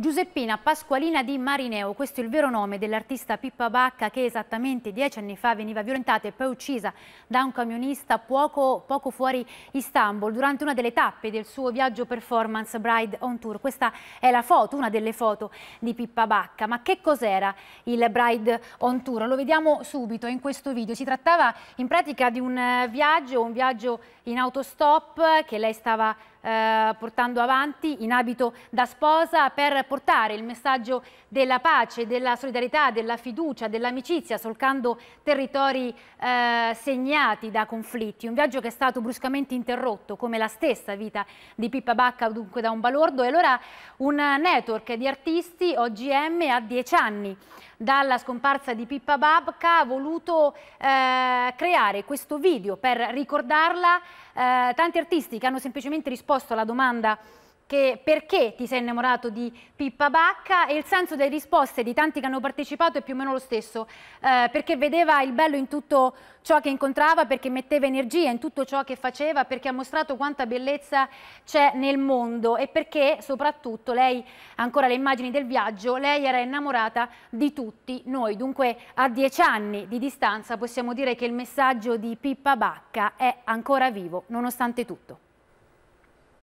Giuseppina Pasqualina di Marineo, questo è il vero nome dell'artista Pippa Bacca che esattamente dieci anni fa veniva violentata e poi uccisa da un camionista poco, poco, fuori Istanbul durante una delle tappe del suo viaggio performance Bride on Tour. Questa è la foto, una delle foto di Pippa Bacca. Ma che cos'era il Bride on Tour? Lo vediamo subito in questo video. Si trattava in pratica di un eh, viaggio, un viaggio in autostop che lei stava eh, portando avanti in abito da sposa per portare il messaggio della pace, della solidarietà, della fiducia, dell'amicizia, solcando territori eh, segnati da conflitti. Un viaggio che è stato bruscamente interrotto, come la stessa vita di Pippa Bacca, dunque da un balordo. E allora un network di artisti, OGM, a dieci anni dalla scomparsa di Pippa Babca ha voluto eh, creare questo video per ricordarla. Eh, tanti artisti che hanno semplicemente risposto risposto alla domanda che perché ti sei innamorato di Pippa Bacca e il senso delle risposte di tanti che hanno partecipato è più o meno lo stesso, eh, perché vedeva il bello in tutto ciò che incontrava, perché metteva energia in tutto ciò che faceva, perché ha mostrato quanta bellezza c'è nel mondo e perché soprattutto lei, ancora le immagini del viaggio, lei era innamorata di tutti noi. Dunque a dieci anni di distanza possiamo dire che il messaggio di Pippa Bacca è ancora vivo, nonostante tutto.